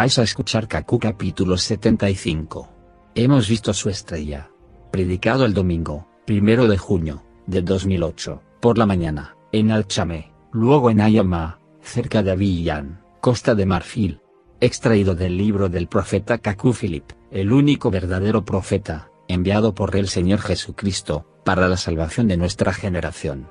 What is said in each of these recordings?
Vais a escuchar Kaku capítulo 75. Hemos visto su estrella. Predicado el domingo, primero de junio, de 2008, por la mañana, en Alchame, luego en Ayama, cerca de Villan, Costa de Marfil. Extraído del libro del profeta Kaku Philip, el único verdadero profeta, enviado por el Señor Jesucristo, para la salvación de nuestra generación.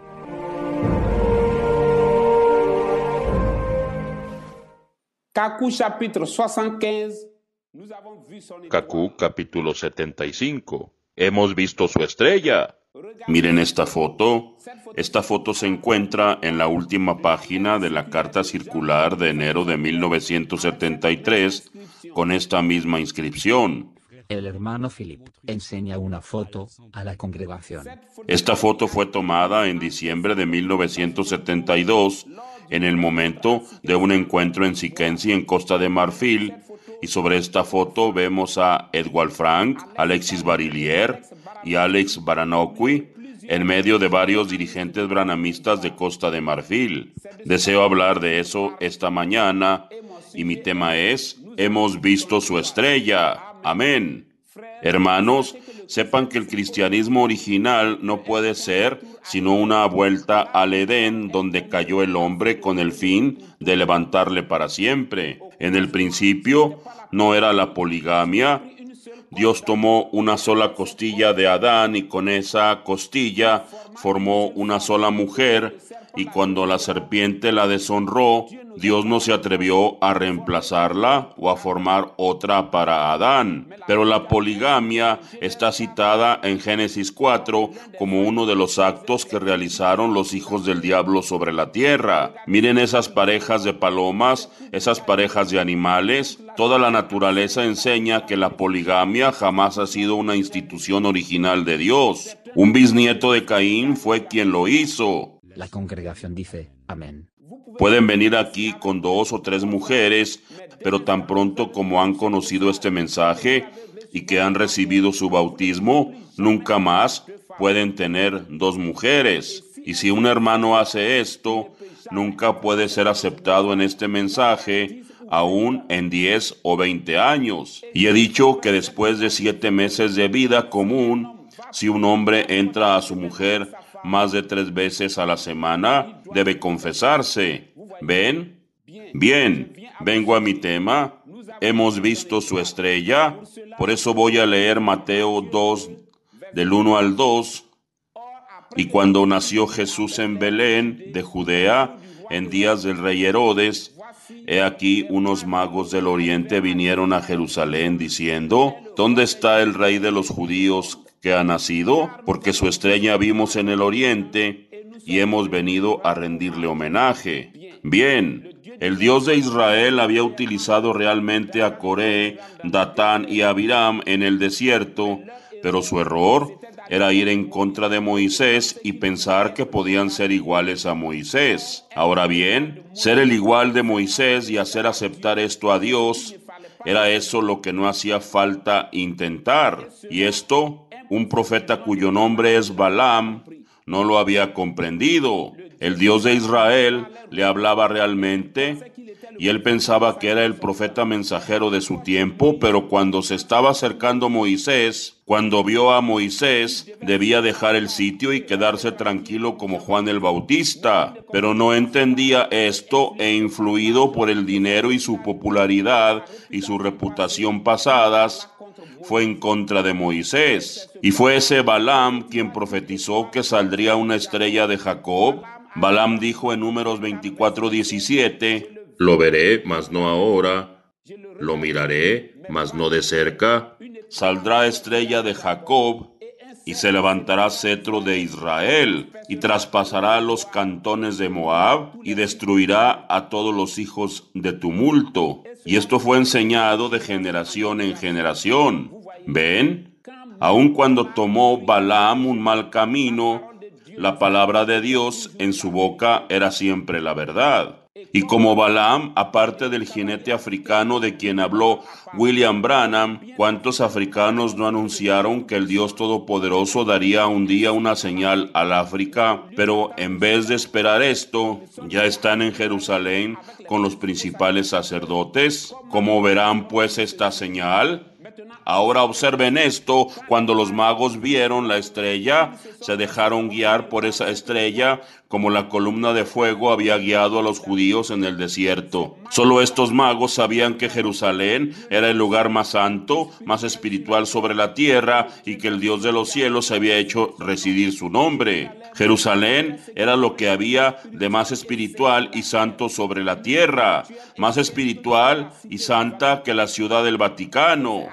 Kaku capítulo 75. Hemos visto su estrella. Miren esta foto. Esta foto se encuentra en la última página de la carta circular de enero de 1973 con esta misma inscripción. El hermano Philip enseña una foto a la congregación. Esta foto fue tomada en diciembre de 1972 en el momento de un encuentro en Sikensi, en Costa de Marfil. Y sobre esta foto vemos a Edward Frank, Alexis Barillier y Alex Baranokwi en medio de varios dirigentes branamistas de Costa de Marfil. Deseo hablar de eso esta mañana y mi tema es, hemos visto su estrella. Amén. Hermanos, Sepan que el cristianismo original no puede ser sino una vuelta al Edén donde cayó el hombre con el fin de levantarle para siempre. En el principio no era la poligamia. Dios tomó una sola costilla de Adán y con esa costilla formó una sola mujer y cuando la serpiente la deshonró, Dios no se atrevió a reemplazarla o a formar otra para Adán. Pero la poligamia está citada en Génesis 4 como uno de los actos que realizaron los hijos del diablo sobre la tierra. Miren esas parejas de palomas, esas parejas de animales. Toda la naturaleza enseña que la poligamia jamás ha sido una institución original de Dios. Un bisnieto de Caín fue quien lo hizo. La congregación dice, amén. Pueden venir aquí con dos o tres mujeres, pero tan pronto como han conocido este mensaje y que han recibido su bautismo, nunca más pueden tener dos mujeres. Y si un hermano hace esto, nunca puede ser aceptado en este mensaje, aún en 10 o 20 años. Y he dicho que después de siete meses de vida común, si un hombre entra a su mujer más de tres veces a la semana debe confesarse. ¿Ven? Bien, vengo a mi tema. Hemos visto su estrella. Por eso voy a leer Mateo 2, del 1 al 2. Y cuando nació Jesús en Belén de Judea, en días del rey Herodes, he aquí unos magos del oriente vinieron a Jerusalén diciendo, ¿dónde está el rey de los judíos que ha nacido, porque su estrella vimos en el oriente y hemos venido a rendirle homenaje. Bien, el Dios de Israel había utilizado realmente a Coré, Datán y Abiram en el desierto, pero su error era ir en contra de Moisés y pensar que podían ser iguales a Moisés. Ahora bien, ser el igual de Moisés y hacer aceptar esto a Dios, era eso lo que no hacía falta intentar. Y esto un profeta cuyo nombre es Balaam no lo había comprendido. El Dios de Israel le hablaba realmente y él pensaba que era el profeta mensajero de su tiempo, pero cuando se estaba acercando Moisés, cuando vio a Moisés, debía dejar el sitio y quedarse tranquilo como Juan el Bautista, pero no entendía esto e influido por el dinero y su popularidad y su reputación pasadas, fue en contra de Moisés. Y fue ese Balaam quien profetizó que saldría una estrella de Jacob. Balaam dijo en números 2417 lo veré, mas no ahora, lo miraré, mas no de cerca. Saldrá estrella de Jacob y se levantará cetro de Israel, y traspasará los cantones de Moab, y destruirá a todos los hijos de tumulto. Y esto fue enseñado de generación en generación. ¿Ven? Aun cuando tomó Balaam un mal camino, la palabra de Dios en su boca era siempre la verdad. Y como Balaam, aparte del jinete africano de quien habló William Branham, ¿cuántos africanos no anunciaron que el Dios Todopoderoso daría un día una señal al África? Pero en vez de esperar esto, ya están en Jerusalén con los principales sacerdotes. ¿Cómo verán pues esta señal? Ahora observen esto, cuando los magos vieron la estrella, se dejaron guiar por esa estrella, como la columna de fuego había guiado a los judíos en el desierto. Solo estos magos sabían que Jerusalén era el lugar más santo, más espiritual sobre la tierra y que el Dios de los cielos había hecho residir su nombre. Jerusalén era lo que había de más espiritual y santo sobre la tierra, más espiritual y santa que la ciudad del Vaticano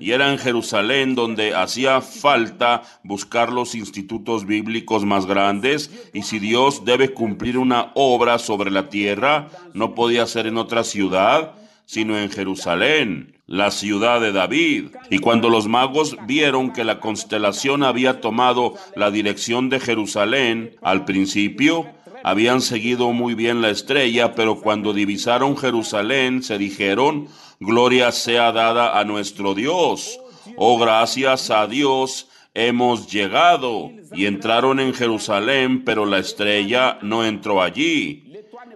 y era en Jerusalén donde hacía falta buscar los institutos bíblicos más grandes y si Dios debe cumplir una obra sobre la tierra, no podía ser en otra ciudad, sino en Jerusalén la ciudad de David. Y cuando los magos vieron que la constelación había tomado la dirección de Jerusalén, al principio habían seguido muy bien la estrella, pero cuando divisaron Jerusalén se dijeron, Gloria sea dada a nuestro Dios. Oh, gracias a Dios hemos llegado. Y entraron en Jerusalén, pero la estrella no entró allí.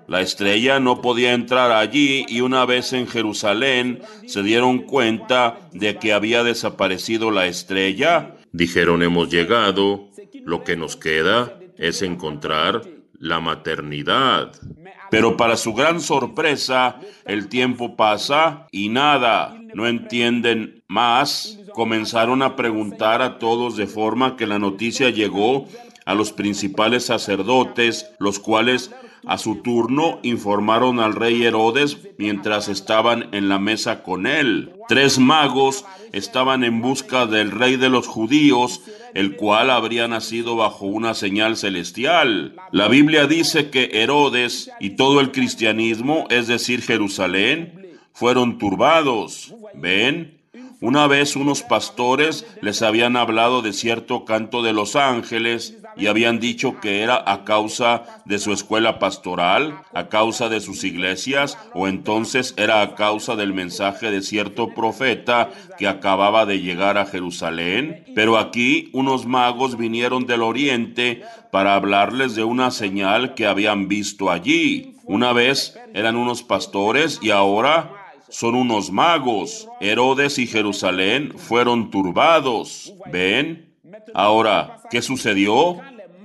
La estrella no podía entrar allí y una vez en Jerusalén se dieron cuenta de que había desaparecido la estrella. Dijeron hemos llegado, lo que nos queda es encontrar la maternidad. Pero para su gran sorpresa, el tiempo pasa y nada, no entienden más. Comenzaron a preguntar a todos de forma que la noticia llegó a los principales sacerdotes, los cuales a su turno informaron al rey Herodes mientras estaban en la mesa con él. Tres magos estaban en busca del rey de los judíos, el cual habría nacido bajo una señal celestial. La Biblia dice que Herodes y todo el cristianismo, es decir, Jerusalén, fueron turbados. ¿Ven? Una vez unos pastores les habían hablado de cierto canto de los ángeles y habían dicho que era a causa de su escuela pastoral, a causa de sus iglesias, o entonces era a causa del mensaje de cierto profeta que acababa de llegar a Jerusalén. Pero aquí unos magos vinieron del oriente para hablarles de una señal que habían visto allí. Una vez eran unos pastores y ahora son unos magos. Herodes y Jerusalén fueron turbados. ¿Ven? Ahora, ¿qué sucedió?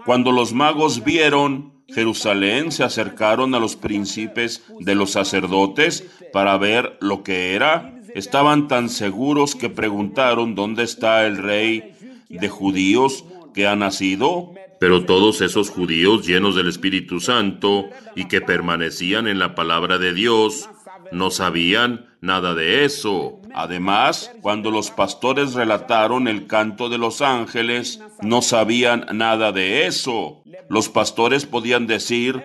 Cuando los magos vieron Jerusalén, se acercaron a los príncipes de los sacerdotes para ver lo que era. Estaban tan seguros que preguntaron dónde está el rey de judíos que ha nacido. Pero todos esos judíos llenos del Espíritu Santo y que permanecían en la palabra de Dios no sabían nada de eso. Además, cuando los pastores relataron el canto de los ángeles, no sabían nada de eso. Los pastores podían decir,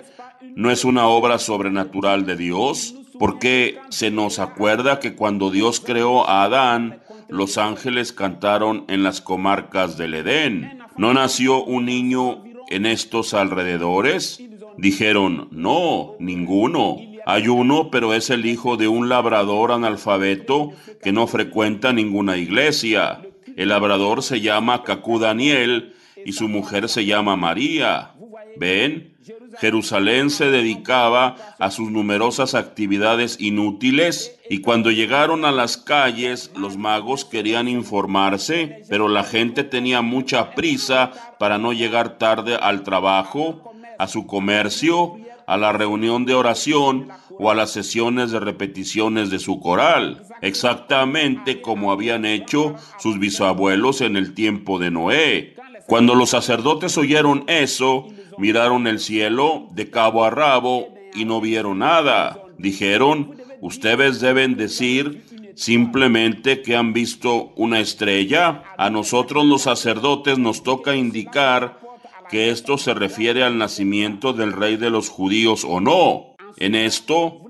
¿no es una obra sobrenatural de Dios? Porque se nos acuerda que cuando Dios creó a Adán, los ángeles cantaron en las comarcas del Edén. ¿No nació un niño en estos alrededores? Dijeron, no, ninguno. Hay uno, pero es el hijo de un labrador analfabeto que no frecuenta ninguna iglesia. El labrador se llama Cacú Daniel y su mujer se llama María. ¿Ven? Jerusalén se dedicaba a sus numerosas actividades inútiles y cuando llegaron a las calles los magos querían informarse, pero la gente tenía mucha prisa para no llegar tarde al trabajo, a su comercio a la reunión de oración o a las sesiones de repeticiones de su coral, exactamente como habían hecho sus bisabuelos en el tiempo de Noé. Cuando los sacerdotes oyeron eso, miraron el cielo de cabo a rabo y no vieron nada. Dijeron, ustedes deben decir simplemente que han visto una estrella. A nosotros los sacerdotes nos toca indicar que esto se refiere al nacimiento del rey de los judíos o no. En esto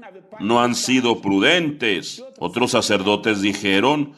no han sido prudentes. Otros sacerdotes dijeron,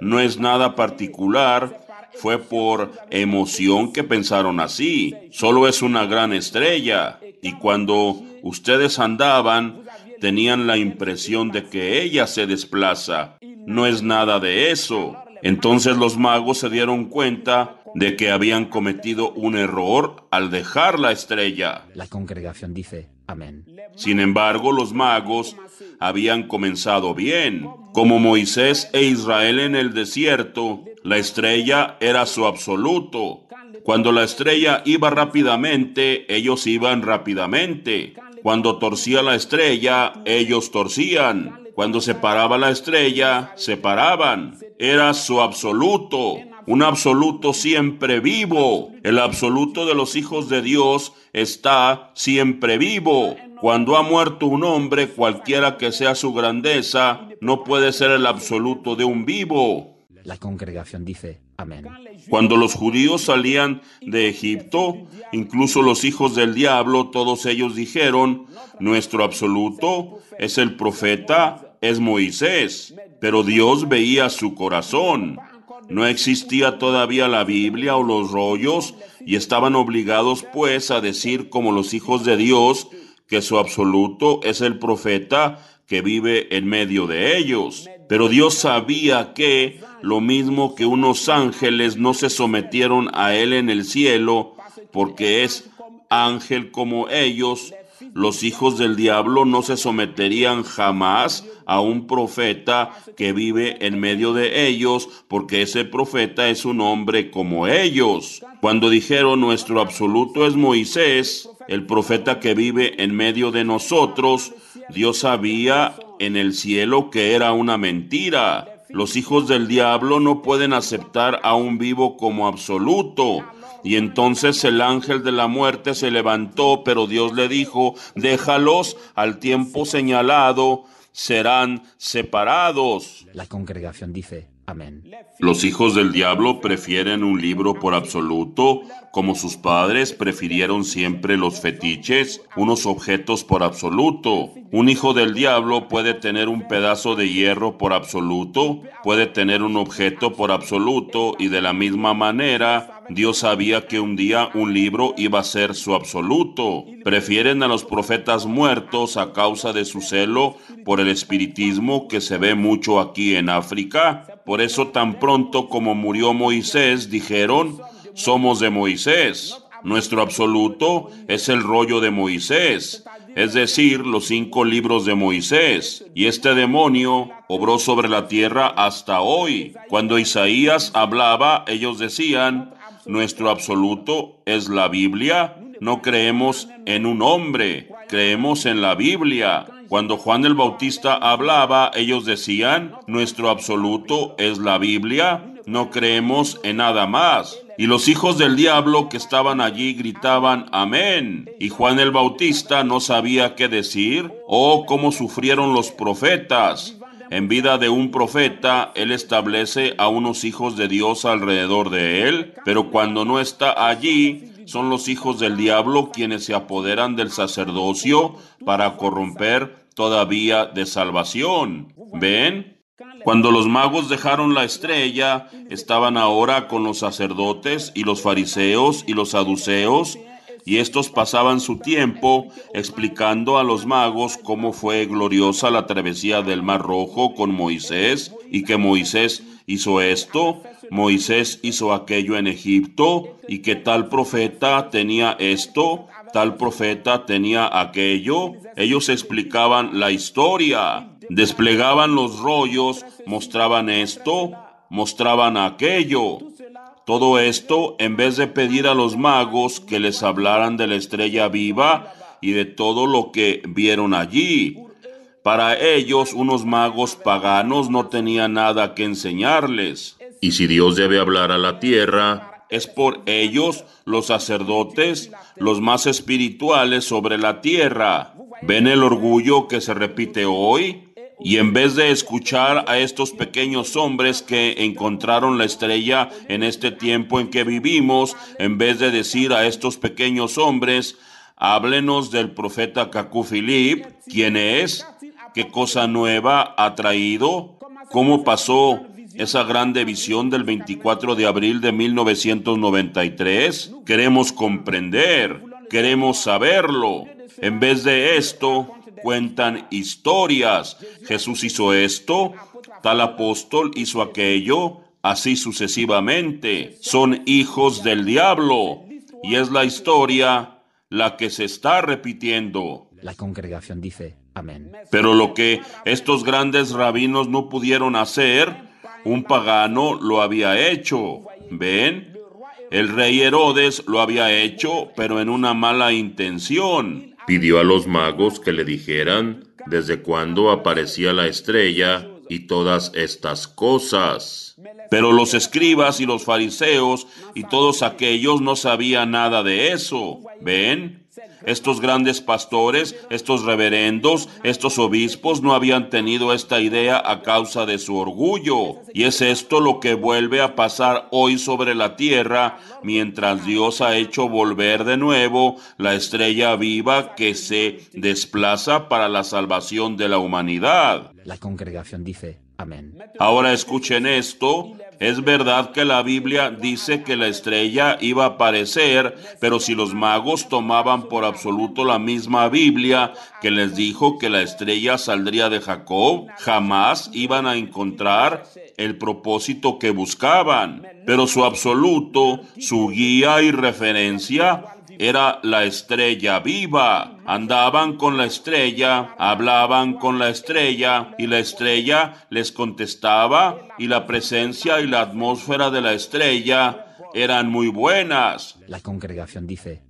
no es nada particular, fue por emoción que pensaron así, solo es una gran estrella. Y cuando ustedes andaban, tenían la impresión de que ella se desplaza. No es nada de eso. Entonces los magos se dieron cuenta de que habían cometido un error al dejar la estrella. La congregación dice, amén. Sin embargo, los magos habían comenzado bien. Como Moisés e Israel en el desierto, la estrella era su absoluto. Cuando la estrella iba rápidamente, ellos iban rápidamente. Cuando torcía la estrella, ellos torcían. Cuando se paraba la estrella, se paraban. Era su absoluto un absoluto siempre vivo. El absoluto de los hijos de Dios está siempre vivo. Cuando ha muerto un hombre, cualquiera que sea su grandeza, no puede ser el absoluto de un vivo. La congregación dice, amén. Cuando los judíos salían de Egipto, incluso los hijos del diablo, todos ellos dijeron, nuestro absoluto es el profeta, es Moisés, pero Dios veía su corazón. No existía todavía la Biblia o los rollos y estaban obligados pues a decir como los hijos de Dios que su absoluto es el profeta que vive en medio de ellos. Pero Dios sabía que, lo mismo que unos ángeles no se sometieron a Él en el cielo, porque es ángel como ellos, los hijos del diablo no se someterían jamás a un profeta que vive en medio de ellos, porque ese profeta es un hombre como ellos. Cuando dijeron nuestro absoluto es Moisés, el profeta que vive en medio de nosotros, Dios sabía en el cielo que era una mentira. Los hijos del diablo no pueden aceptar a un vivo como absoluto y entonces el ángel de la muerte se levantó, pero Dios le dijo, déjalos al tiempo señalado, serán separados. La congregación dice, amén. Los hijos del diablo prefieren un libro por absoluto, como sus padres prefirieron siempre los fetiches, unos objetos por absoluto. Un hijo del diablo puede tener un pedazo de hierro por absoluto, puede tener un objeto por absoluto y de la misma manera Dios sabía que un día un libro iba a ser su absoluto. Prefieren a los profetas muertos a causa de su celo por el espiritismo que se ve mucho aquí en África. Por eso tan pronto como murió Moisés dijeron, somos de Moisés. Nuestro absoluto es el rollo de Moisés, es decir, los cinco libros de Moisés. Y este demonio obró sobre la tierra hasta hoy. Cuando Isaías hablaba, ellos decían, nuestro absoluto es la Biblia. No creemos en un hombre, creemos en la Biblia. Cuando Juan el Bautista hablaba, ellos decían, nuestro absoluto es la Biblia, no creemos en nada más. Y los hijos del diablo que estaban allí gritaban, amén. Y Juan el Bautista no sabía qué decir. Oh, cómo sufrieron los profetas. En vida de un profeta, él establece a unos hijos de Dios alrededor de él, pero cuando no está allí, son los hijos del diablo quienes se apoderan del sacerdocio para corromper todavía de salvación. ¿Ven? Cuando los magos dejaron la estrella, estaban ahora con los sacerdotes y los fariseos y los saduceos, y estos pasaban su tiempo explicando a los magos cómo fue gloriosa la travesía del Mar Rojo con Moisés y que Moisés hizo esto, Moisés hizo aquello en Egipto y que tal profeta tenía esto, tal profeta tenía aquello. Ellos explicaban la historia, desplegaban los rollos, mostraban esto, mostraban aquello todo esto en vez de pedir a los magos que les hablaran de la estrella viva y de todo lo que vieron allí. Para ellos, unos magos paganos no tenían nada que enseñarles. Y si Dios debe hablar a la tierra, es por ellos, los sacerdotes, los más espirituales sobre la tierra. ¿Ven el orgullo que se repite hoy? Y en vez de escuchar a estos pequeños hombres que encontraron la estrella en este tiempo en que vivimos, en vez de decir a estos pequeños hombres, háblenos del profeta Cacú Filip, quién es, qué cosa nueva ha traído, cómo pasó esa grande visión del 24 de abril de 1993. Queremos comprender, queremos saberlo. En vez de esto, cuentan historias. Jesús hizo esto, tal apóstol hizo aquello, así sucesivamente. Son hijos del diablo. Y es la historia la que se está repitiendo. La congregación dice, amén. Pero lo que estos grandes rabinos no pudieron hacer, un pagano lo había hecho. ¿Ven? El rey Herodes lo había hecho, pero en una mala intención pidió a los magos que le dijeran desde cuándo aparecía la estrella y todas estas cosas. Pero los escribas y los fariseos y todos aquellos no sabían nada de eso. ¿Ven? Estos grandes pastores, estos reverendos, estos obispos no habían tenido esta idea a causa de su orgullo. Y es esto lo que vuelve a pasar hoy sobre la tierra mientras Dios ha hecho volver de nuevo la estrella viva que se desplaza para la salvación de la humanidad. La congregación dice, Ahora escuchen esto. Es verdad que la Biblia dice que la estrella iba a aparecer, pero si los magos tomaban por absoluto la misma Biblia que les dijo que la estrella saldría de Jacob, jamás iban a encontrar el propósito que buscaban. Pero su absoluto, su guía y referencia era la estrella viva. Andaban con la estrella, hablaban con la estrella y la estrella les contestaba y la presencia y la atmósfera de la estrella eran muy buenas. La congregación dice,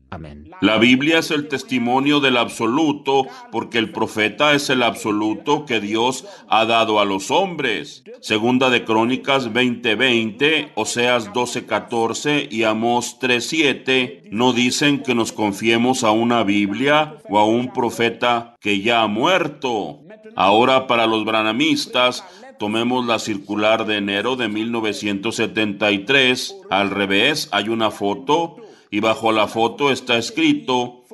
la Biblia es el testimonio del absoluto, porque el profeta es el absoluto que Dios ha dado a los hombres. Segunda de Crónicas 20:20, Oseas 12:14 y Amós 3:7 no dicen que nos confiemos a una Biblia o a un profeta que ya ha muerto. Ahora para los branamistas, Tomemos la circular de enero de 1973. Al revés, hay una foto y bajo la foto está escrito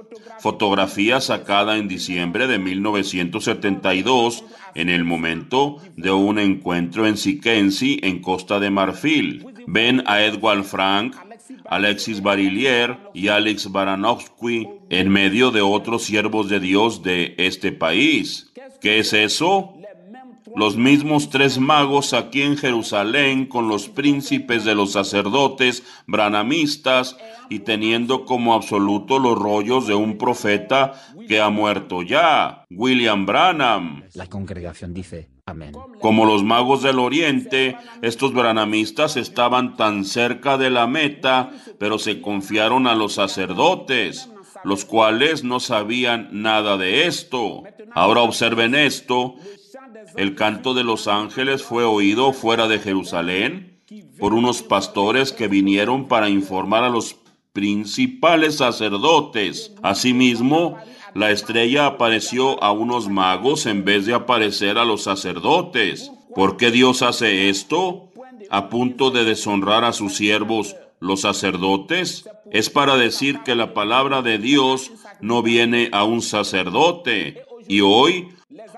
fotografía sacada en diciembre de 1972 en el momento de un encuentro en Sikensi, en Costa de Marfil. Ven a Edward Frank, Alexis Barillier y Alex Baranowski en medio de otros siervos de Dios de este país. ¿Qué es eso? los mismos tres magos aquí en Jerusalén con los príncipes de los sacerdotes, branamistas, y teniendo como absoluto los rollos de un profeta que ha muerto ya, William Branham. La congregación dice, Amén. Como los magos del Oriente, estos branamistas estaban tan cerca de la meta, pero se confiaron a los sacerdotes los cuales no sabían nada de esto. Ahora observen esto, el canto de los ángeles fue oído fuera de Jerusalén por unos pastores que vinieron para informar a los principales sacerdotes. Asimismo, la estrella apareció a unos magos en vez de aparecer a los sacerdotes. ¿Por qué Dios hace esto? A punto de deshonrar a sus siervos, los sacerdotes. Es para decir que la palabra de Dios no viene a un sacerdote. Y hoy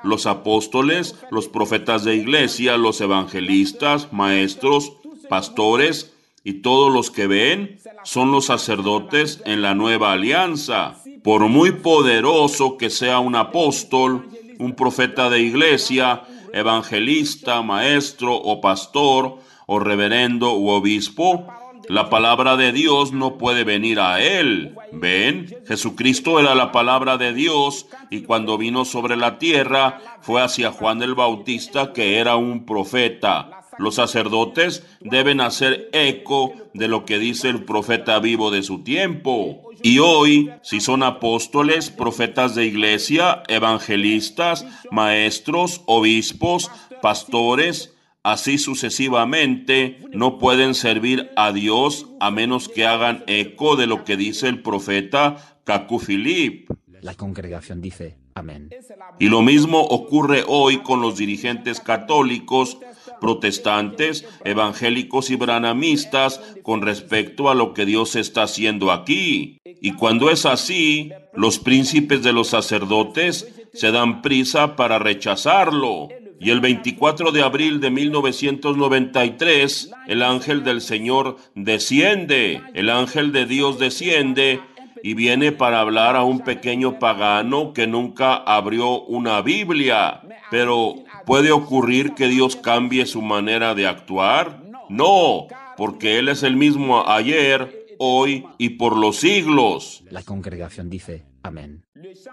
los apóstoles, los profetas de iglesia, los evangelistas, maestros, pastores y todos los que ven son los sacerdotes en la nueva alianza. Por muy poderoso que sea un apóstol, un profeta de iglesia, evangelista, maestro o pastor o reverendo u obispo, la palabra de Dios no puede venir a él. Ven, Jesucristo era la palabra de Dios y cuando vino sobre la tierra fue hacia Juan el Bautista que era un profeta. Los sacerdotes deben hacer eco de lo que dice el profeta vivo de su tiempo. Y hoy, si son apóstoles, profetas de iglesia, evangelistas, maestros, obispos, pastores, así sucesivamente, no pueden servir a Dios a menos que hagan eco de lo que dice el profeta Cacufilip. La congregación dice, amén. Y lo mismo ocurre hoy con los dirigentes católicos, protestantes, evangélicos y branamistas con respecto a lo que Dios está haciendo aquí. Y cuando es así, los príncipes de los sacerdotes se dan prisa para rechazarlo y el 24 de abril de 1993 el ángel del Señor desciende, el ángel de Dios desciende y viene para hablar a un pequeño pagano que nunca abrió una Biblia. Pero ¿puede ocurrir que Dios cambie su manera de actuar? No, porque Él es el mismo ayer, hoy y por los siglos. La congregación dice, Amén.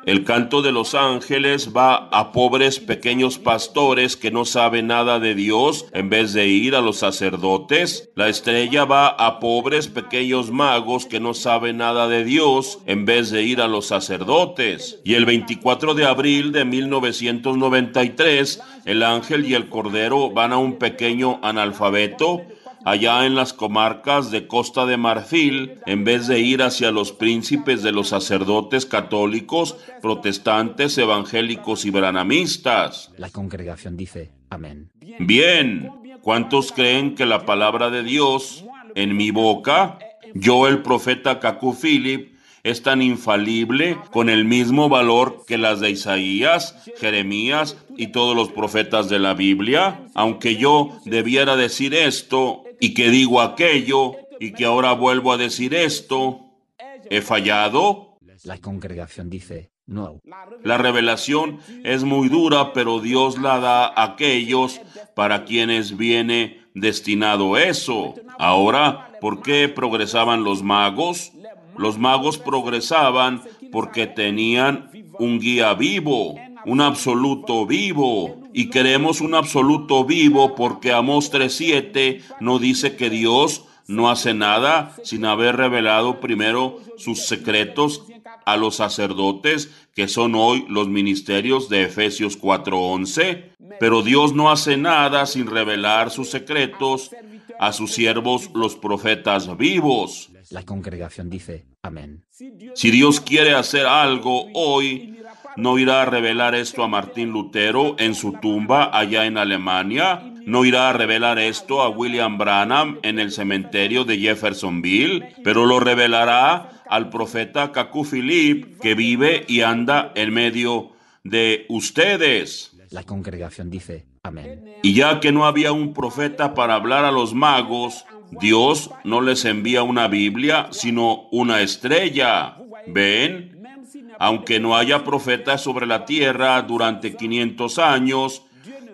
El canto de los ángeles va a pobres pequeños pastores que no saben nada de Dios en vez de ir a los sacerdotes. La estrella va a pobres pequeños magos que no saben nada de Dios en vez de ir a los sacerdotes. Y el 24 de abril de 1993, el ángel y el cordero van a un pequeño analfabeto allá en las comarcas de Costa de Marfil, en vez de ir hacia los príncipes de los sacerdotes católicos, protestantes, evangélicos y branamistas. La congregación dice, amén. Bien, ¿cuántos creen que la palabra de Dios en mi boca, yo el profeta Cacu Philip, es tan infalible, con el mismo valor que las de Isaías, Jeremías y todos los profetas de la Biblia? Aunque yo debiera decir esto, y que digo aquello y que ahora vuelvo a decir esto? ¿He fallado? La congregación dice, no. La revelación es muy dura, pero Dios la da a aquellos para quienes viene destinado eso. Ahora, ¿por qué progresaban los magos? Los magos progresaban porque tenían un guía vivo un absoluto vivo. Y queremos un absoluto vivo porque amos 3.7 no dice que Dios no hace nada sin haber revelado primero sus secretos a los sacerdotes, que son hoy los ministerios de Efesios 4:11. Pero Dios no hace nada sin revelar sus secretos a sus siervos, los profetas vivos. La congregación dice, amén. Si Dios quiere hacer algo hoy, ¿No irá a revelar esto a Martín Lutero en su tumba allá en Alemania? ¿No irá a revelar esto a William Branham en el cementerio de Jeffersonville? Pero lo revelará al profeta Cacu Philip, que vive y anda en medio de ustedes. La congregación dice, amén. Y ya que no había un profeta para hablar a los magos, Dios no les envía una Biblia, sino una estrella. ¿Ven? Aunque no haya profetas sobre la tierra durante 500 años,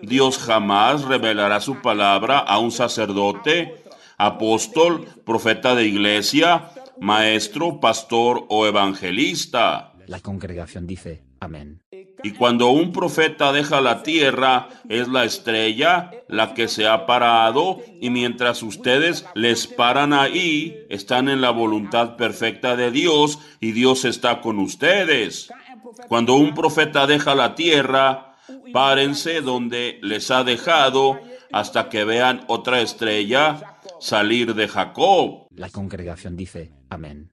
Dios jamás revelará su palabra a un sacerdote, apóstol, profeta de iglesia, maestro, pastor o evangelista. La congregación dice, amén. Y cuando un profeta deja la tierra, es la estrella la que se ha parado, y mientras ustedes les paran ahí, están en la voluntad perfecta de Dios, y Dios está con ustedes. Cuando un profeta deja la tierra, párense donde les ha dejado hasta que vean otra estrella salir de Jacob. La congregación dice, Amén.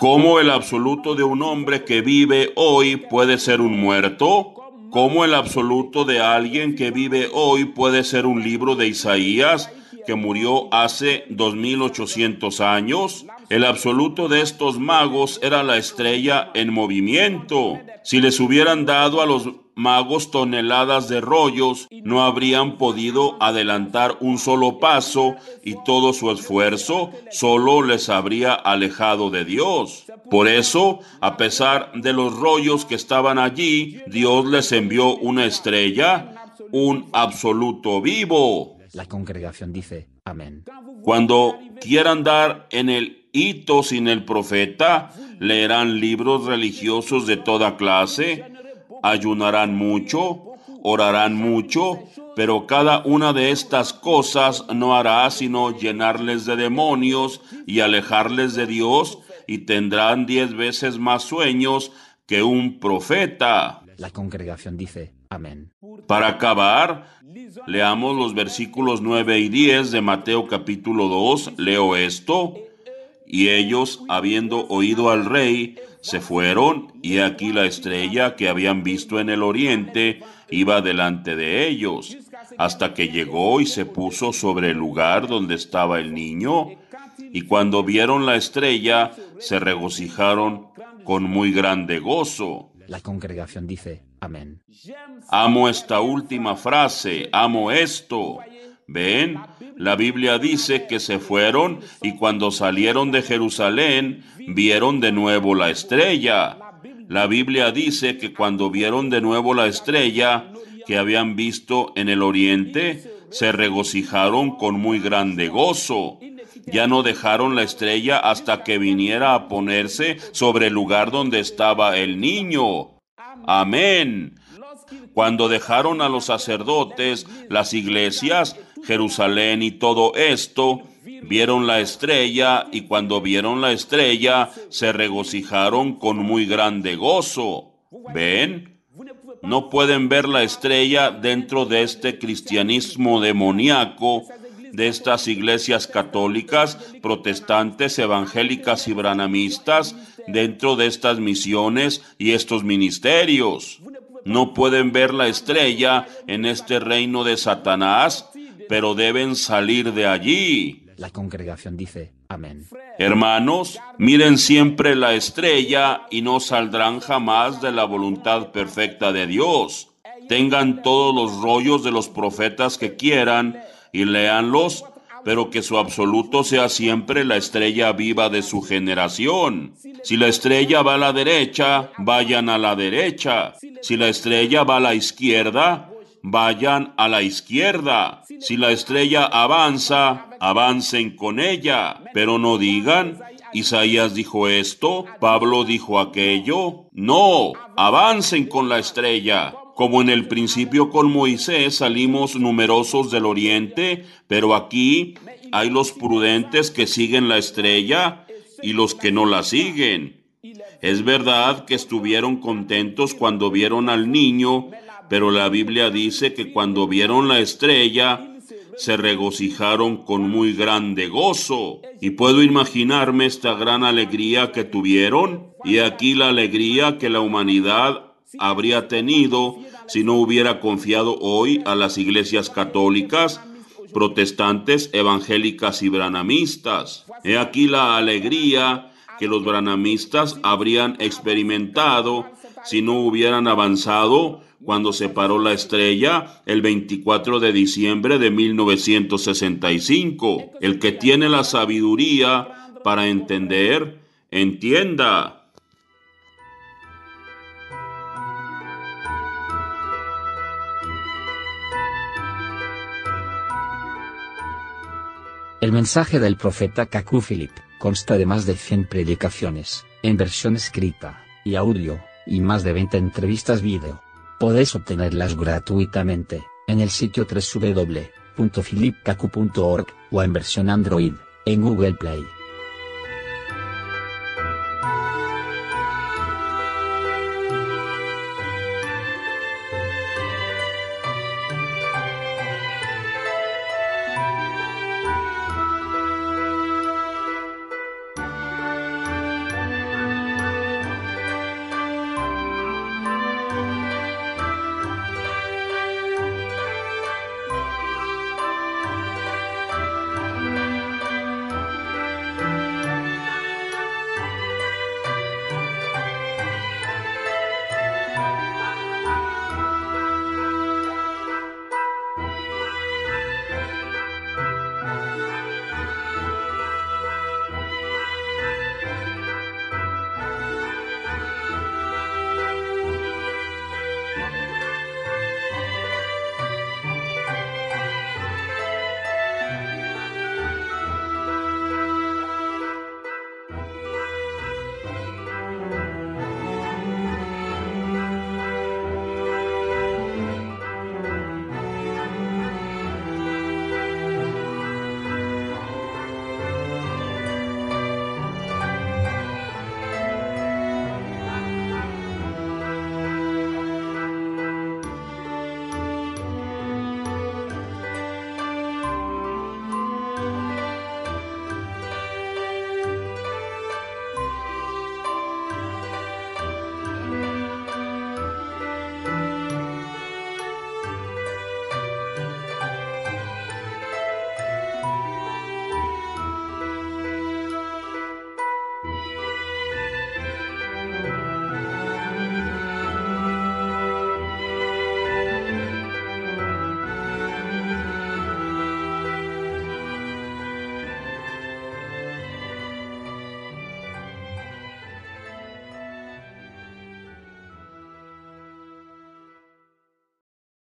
¿Cómo el absoluto de un hombre que vive hoy puede ser un muerto? ¿Cómo el absoluto de alguien que vive hoy puede ser un libro de Isaías que murió hace 2800 años? El absoluto de estos magos era la estrella en movimiento. Si les hubieran dado a los magos toneladas de rollos no habrían podido adelantar un solo paso y todo su esfuerzo solo les habría alejado de Dios. Por eso, a pesar de los rollos que estaban allí, Dios les envió una estrella, un absoluto vivo. La congregación dice, amén. Cuando quieran dar en el hito sin el profeta, leerán libros religiosos de toda clase ayunarán mucho, orarán mucho, pero cada una de estas cosas no hará sino llenarles de demonios y alejarles de Dios, y tendrán diez veces más sueños que un profeta. La congregación dice, Amén. Para acabar, leamos los versículos 9 y 10 de Mateo capítulo 2. Leo esto. Y ellos, habiendo oído al rey, se fueron, y aquí la estrella que habían visto en el oriente iba delante de ellos, hasta que llegó y se puso sobre el lugar donde estaba el niño. Y cuando vieron la estrella, se regocijaron con muy grande gozo. La congregación dice, amén. Amo esta última frase, amo esto. Ven, la Biblia dice que se fueron y cuando salieron de Jerusalén vieron de nuevo la estrella. La Biblia dice que cuando vieron de nuevo la estrella que habían visto en el oriente, se regocijaron con muy grande gozo. Ya no dejaron la estrella hasta que viniera a ponerse sobre el lugar donde estaba el niño. Amén. Cuando dejaron a los sacerdotes, las iglesias Jerusalén y todo esto, vieron la estrella y cuando vieron la estrella se regocijaron con muy grande gozo. ¿Ven? No pueden ver la estrella dentro de este cristianismo demoníaco, de estas iglesias católicas, protestantes, evangélicas y branamistas, dentro de estas misiones y estos ministerios. No pueden ver la estrella en este reino de Satanás pero deben salir de allí. La congregación dice, amén. Hermanos, miren siempre la estrella y no saldrán jamás de la voluntad perfecta de Dios. Tengan todos los rollos de los profetas que quieran y léanlos, pero que su absoluto sea siempre la estrella viva de su generación. Si la estrella va a la derecha, vayan a la derecha. Si la estrella va a la izquierda, vayan a la izquierda. Si la estrella avanza, avancen con ella, pero no digan, Isaías dijo esto, Pablo dijo aquello. No, avancen con la estrella. Como en el principio con Moisés salimos numerosos del oriente, pero aquí hay los prudentes que siguen la estrella y los que no la siguen. Es verdad que estuvieron contentos cuando vieron al niño pero la Biblia dice que cuando vieron la estrella, se regocijaron con muy grande gozo. Y puedo imaginarme esta gran alegría que tuvieron y aquí la alegría que la humanidad habría tenido si no hubiera confiado hoy a las iglesias católicas, protestantes, evangélicas y branamistas. He aquí la alegría que los branamistas habrían experimentado si no hubieran avanzado cuando se paró la estrella el 24 de diciembre de 1965. El que tiene la sabiduría para entender, entienda. El mensaje del profeta Kaku Philip consta de más de 100 predicaciones, en versión escrita y audio, y más de 20 entrevistas video. Podés obtenerlas gratuitamente, en el sitio www.philipkaku.org, o en versión Android, en Google Play.